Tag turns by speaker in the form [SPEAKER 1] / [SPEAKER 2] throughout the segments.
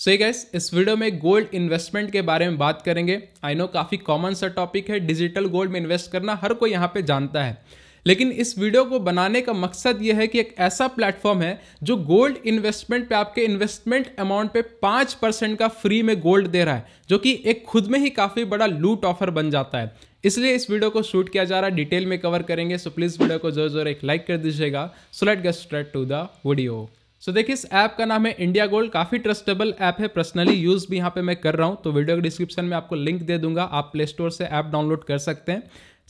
[SPEAKER 1] सही so guys इस video में गोल्ड इन्वेस्टमेंट के बारे में बात करेंगे आई नो काफ़ी कॉमन सा टॉपिक है डिजिटल गोल्ड में इन्वेस्ट करना हर कोई यहाँ पे जानता है लेकिन इस वीडियो को बनाने का मकसद यह है कि एक ऐसा प्लेटफॉर्म है जो गोल्ड इन्वेस्टमेंट पे आपके इन्वेस्टमेंट अमाउंट पे पाँच परसेंट का फ्री में गोल्ड दे रहा है जो कि एक खुद में ही काफ़ी बड़ा लूट ऑफर बन जाता है इसलिए इस वीडियो को शूट किया जा रहा है डिटेल में कवर करेंगे सो प्लीज़ वीडियो को जोर जोर एक लाइक कर दीजिएगा so let get straight to the video so so, देखिए इस ऐप का नाम है इंडिया गोल्ड काफ़ी ट्रस्टेबल ऐप है पर्सनली यूज़ भी यहाँ पे मैं कर रहा हूँ तो वीडियो के डिस्क्रिप्शन में आपको लिंक दे दूंगा आप प्ले स्टोर से ऐप डाउनलोड कर सकते हैं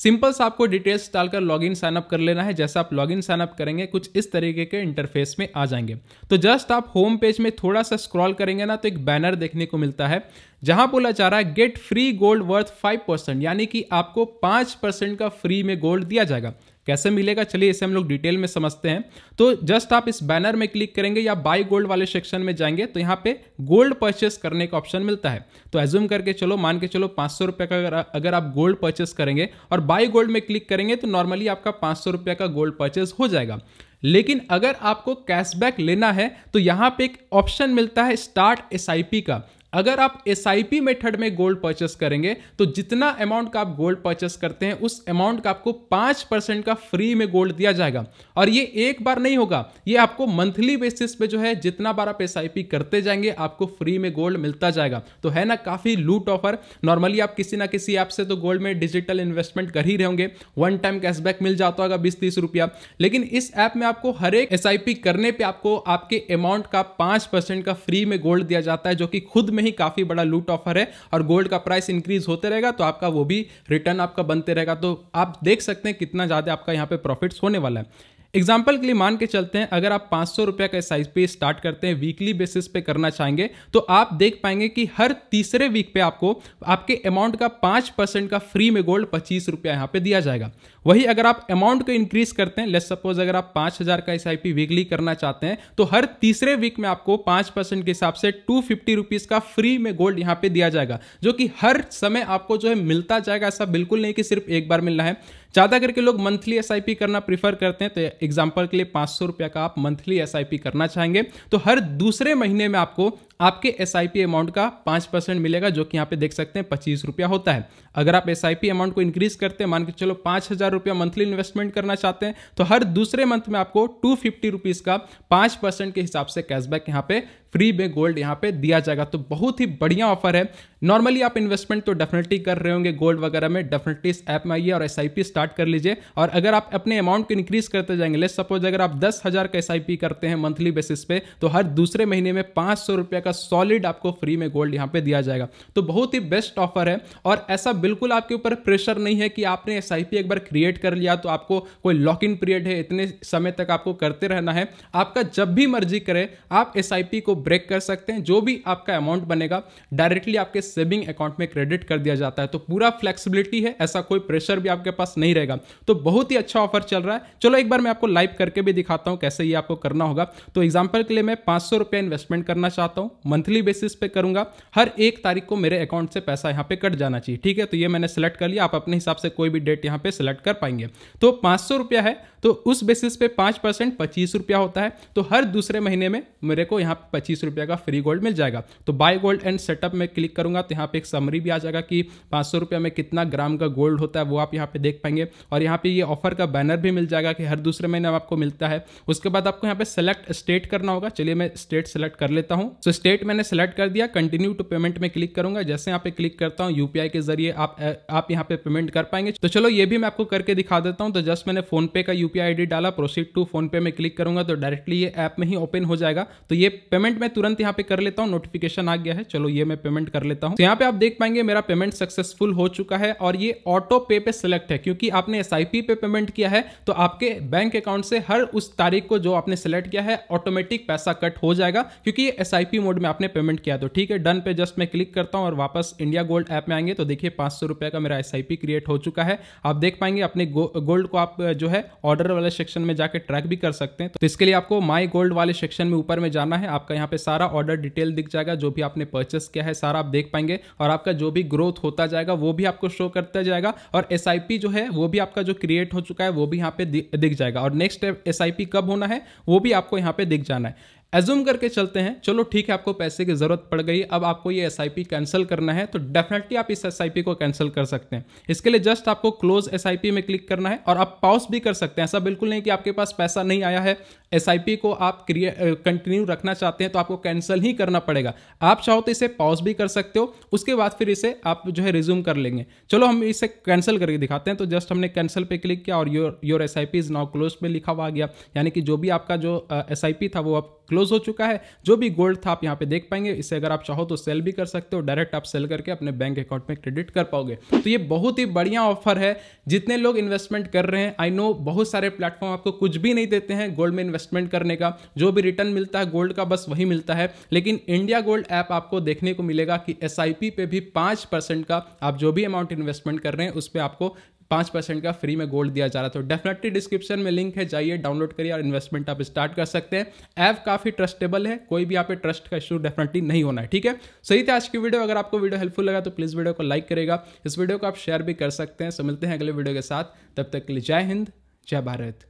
[SPEAKER 1] सिंपल सा आपको डिटेल्स डालकर लॉग इन साइनअप कर लेना है जैसा आप लॉग इन साइनअप करेंगे कुछ इस तरीके के इंटरफेस में आ जाएंगे तो जस्ट आप होम पेज में थोड़ा सा स्क्रॉल करेंगे ना तो एक बैनर देखने को मिलता है जहां बोला जा रहा है get free gold worth five percent यानी कि आपको पांच परसेंट का फ्री में गोल्ड दिया जाएगा कैसे मिलेगा चलिए इसे हम लोग डिटेल में समझते हैं तो जस्ट आप इस बैनर में क्लिक करेंगे या बाई गोल्ड वाले सेक्शन में जाएंगे तो यहाँ पे गोल्ड परचेस करने का ऑप्शन मिलता है तो एज्यूम करके चलो मान के चलो पाँच सौ रुपये का अगर, अगर आप गोल्ड परचेस करेंगे और बाई गोल्ड में क्लिक करेंगे तो नॉर्मली आपका पाँच सौ का गोल्ड परचेस हो जाएगा लेकिन अगर आपको कैशबैक लेना है तो यहाँ पे एक ऑप्शन मिलता है स्टार्ट एस का अगर आप एस मेथड में गोल्ड परचेस करेंगे तो जितना अमाउंट का आप गोल्ड परचेस करते हैं उस अमाउंट का आपको पांच परसेंट का फ्री में गोल्ड दिया जाएगा और ये एक बार नहीं होगा ये आपको मंथली बेसिस पे जो है जितना बार आप एस करते जाएंगे आपको फ्री में गोल्ड मिलता जाएगा तो है ना काफ़ी लूट ऑफर नॉर्मली आप किसी ना किसी ऐप से तो गोल्ड में डिजिटल इन्वेस्टमेंट कर ही रहेंगे वन टाइम कैशबैक मिल जाता होगा बीस तीस रुपया लेकिन इस ऐप में आपको हर एक एस करने पर आपको आपके अमाउंट का परसेंट का फ्री में गोल्ड दिया जाता है जो कि खुद में में ही काफ़ी बड़ा लूट ऑफर है और गोल्ड का प्राइस इंक्रीज होते रहेगा तो आपका वो भी रिटर्न आपका बनते रहेगा तो आप देख सकते हैं कितना ज़्यादा आपका यहाँ पे प्रॉफिट होने वाला है एग्जाम्पल के लिए मान के चलते हैं अगर आप पाँच सौ रुपये का साइज पे स्टार्ट करते हैं वीकली बेसिस पे करना चाहेंगे तो आप देख पाएंगे कि हर तीसरे वीक पे आपको आपके अमाउंट का पाँच परसेंट का फ्री में गोल्ड पच्चीस रुपया यहाँ पे दिया जाएगा वही अगर आप अमाउंट को इंक्रीज करते हैं लेट सपोज अगर आप पाँच हज़ार का एस वीकली करना चाहते हैं तो हर तीसरे वीक में आपको पाँच परसेंट के हिसाब से टू फिफ्टी रुपीज़ का फ्री में गोल्ड यहाँ पे दिया जाएगा जो कि हर समय आपको जो है मिलता जाएगा ऐसा बिल्कुल नहीं कि सिर्फ एक बार मिलना है ज़्यादा करके लोग मंथली एस करना प्रीफर करते हैं तो एग्जाम्पल के लिए पाँच सौ का आप मंथली एस करना चाहेंगे तो हर दूसरे महीने में आपको आपके एस अमाउंट का पाँच परसेंट मिलेगा जो कि यहाँ पे देख सकते हैं पच्चीस रुपया होता है अगर आप एस अमाउंट को इंक्रीज करते हैं मान के चलो पाँच हज़ार रुपया मंथली इन्वेस्टमेंट करना चाहते हैं तो हर दूसरे मंथ में आपको टू फिफ्टी रुपीज़ का पाँच परसेंट के हिसाब से कैशबैक यहाँ पे फ्री में गोल्ड यहाँ पे दिया जाएगा तो बहुत ही बढ़िया ऑफर है नॉर्मली आप इन्वेस्टमेंट तो डेफिनेटली कर रहे होंगे गोल्ड वगैरह में डेफिनेटली इस ऐप में आइए और एस स्टार्ट कर लीजिए और अगर आप अपने अमाउंट को इंक्रीज करते जाएंगे लेट सपोज अगर आप दस हज़ार का एस करते हैं मंथली बेसिस पे तो हर दूसरे महीने में पाँच सौ रुपया का का सॉलिड आपको फ्री में गोल्ड यहाँ पे दिया जाएगा तो बहुत ही बेस्ट ऑफर है और ऐसा बिल्कुल आपके ऊपर प्रेशर नहीं है कि आपने एस एक बार क्रिएट कर लिया तो आपको कोई लॉक इन पीरियड है इतने समय तक आपको करते रहना है आपका जब भी मर्जी करे आप एस को ब्रेक कर सकते हैं जो भी आपका अमाउंट बनेगा डायरेक्टली आपके सेविंग अकाउंट में क्रेडिट कर दिया जाता है तो पूरा फ्लेक्सिबिलिटी है ऐसा कोई प्रेशर भी आपके पास नहीं रहेगा तो बहुत ही अच्छा ऑफर चल रहा है चलो एक बार मैं आपको लाइव करके भी दिखाता हूँ कैसे ये आपको करना होगा तो एग्जाम्पल के लिए मैं पाँच सौ इन्वेस्टमेंट करना चाहता हूँ मंथली बेसिस पे करूंगा हर एक तारीख को मेरे अकाउंट से पैसा यहाँ पे कट जाना चाहिए ठीक है तो ये मैंने सेलेक्ट कर लिया आप अपने हिसाब से कोई भी डेट यहाँ पे सेलेक्ट कर पाएंगे तो पाँच सौ रुपया है तो उस बेसिस पे पाँच परसेंट पच्चीस रुपया होता है तो हर दूसरे महीने में मेरे को यहाँ पच्चीस रुपया का फ्री गोल्ड मिल जाएगा तो बाय गोल्ड एंड सेटअप में क्लिक करूंगा तो यहाँ पे एक समरी भी आ जाएगा कि पाँच सौ रुपया में कितना ग्राम का गोल्ड होता है वो आप यहाँ पे देख पाएंगे और यहाँ पे ये ऑफर का बैनर भी मिल जाएगा कि हर दूसरे महीने आपको मिलता है उसके बाद आपको यहाँ पे सेलेक्ट स्टेट करना होगा चलिए मैं स्टेट सेलेक्ट कर लेता हूँ तो स्टेट मैंने सेलेक्ट कर दिया कंटिन्यू टू पेमेंट में क्लिक करूंगा जैसे यहाँ पे क्लिक करता हूँ यूपीआई के जरिए आप आप यहाँ पे पेमेंट कर पाएंगे तो चलो ये भी मैं आपको करके दिखा देता हूँ तो जस्ट मैंने फोन पे का यूपीआई आईडी डाला प्रोसीड टू फोन पे में क्लिक करूंगा तो डायरेक्टली ये ऐप में ही ओपन हो जाएगा तो ये पेमेंट मैं तुरंत यहाँ पे कर लेता हूँ नोटिफिकेशन आ गया है चलो ये मैं पेमेंट कर लेता हूँ तो यहाँ पे आप देख पाएंगे मेरा पेमेंट सक्सेसफुल हो चुका है और ये ऑटो पे पे सिलेक्ट है क्योंकि आपने एस पे पेमेंट किया है तो आपके बैंक अकाउंट से हर उस तारीख को जो आपने सेलेक्ट किया है ऑटोमेटिक पैसा कट हो जाएगा क्योंकि ये एस आई मोड में आपने पेमेंट किया तो ठीक है डन पे जस्ट मैं क्लिक करता हूँ और वापस इंडिया गोल्ड ऐप में आएंगे तो देखिए पाँच सौ रुपये का मेरा एस क्रिएट हो चुका है आप देख पाएंगे अपने गो, गोल्ड को आप जो है ऑर्डर वाले सेक्शन में जाकर ट्रैक भी कर सकते हैं तो इसके लिए आपको माई गोल्ड वाले सेक्शन में ऊपर में जाना है आपका यहाँ पे सारा ऑर्डर डिटेल दिख जाएगा जो भी आपने परचेस किया है सारा आप देख पाएंगे और आपका जो भी ग्रोथ होता जाएगा वो भी आपको शो करता जाएगा और एस जो है वो भी आपका जो क्रिएट हो चुका है वो भी यहाँ पे दिख जाएगा और नेक्स्ट एस कब होना है वो भी आपको यहाँ पे दिख जाना है एज्यूम करके चलते हैं चलो ठीक है आपको पैसे की ज़रूरत पड़ गई अब आपको ये एस कैंसिल करना है तो डेफिनेटली आप इस एस को कैंसिल कर सकते हैं इसके लिए जस्ट आपको क्लोज एस में क्लिक करना है और आप पॉज भी कर सकते हैं ऐसा बिल्कुल नहीं कि आपके पास पैसा नहीं आया है एस को आप कंटिन्यू रखना चाहते हैं तो आपको कैंसिल ही करना पड़ेगा आप चाहो तो इसे पॉज भी कर सकते हो उसके बाद फिर इसे आप जो है रिज्यूम कर लेंगे चलो हम इसे कैंसिल करके दिखाते हैं तो जस्ट हमने कैंसिल पे क्लिक किया और your your S I P is now close पे लिखा हुआ आ गया यानी कि जो भी आपका जो एस आई पी था वो अब क्लोज हो चुका है जो भी गोल्ड था आप यहाँ पे देख पाएंगे इसे अगर आप चाहो तो सेल भी कर सकते हो डायरेक्ट आप सेल करके अपने बैंक अकाउंट में क्रेडिट कर पाओगे तो ये बहुत ही बढ़िया ऑफर है जितने लोग इन्वेस्टमेंट कर रहे हैं आई नो बहुत सारे प्लेटफॉर्म आपको कुछ भी नहीं देते हैं गोल्ड में इन्वेस्टमेंट करने का जो भी रिटर्न मिलता है गोल्ड का बस वही मिलता है लेकिन इंडिया गोल्ड ऐप आपको देखने को मिलेगा कि एस पे भी पाँच का आप जो भी अमाउंट इन्वेस्टमेंट कर रहे हैं उस पर आपको पाँच परसेंट का फ्री में गोल्ड दिया जा रहा था डेफिनेटली डिस्क्रिप्शन में लिंक है जाइए डाउनलोड करिए और इन्वेस्टमेंट आप स्टार्ट कर सकते हैं ऐप काफ़ी ट्रस्टेबल है कोई भी आप ट्रस्ट का इशू डेफिनेटली नहीं होना है ठीक है सही था आज की वीडियो अगर आपको वीडियो हेल्पफुल लगा तो प्लीज़ वीडियो को लाइक करेगा इस वीडियो को आप शेयर भी कर सकते हैं सो मिलते हैं अगले वीडियो के साथ तब तक के लिए जय हिंद जय भारत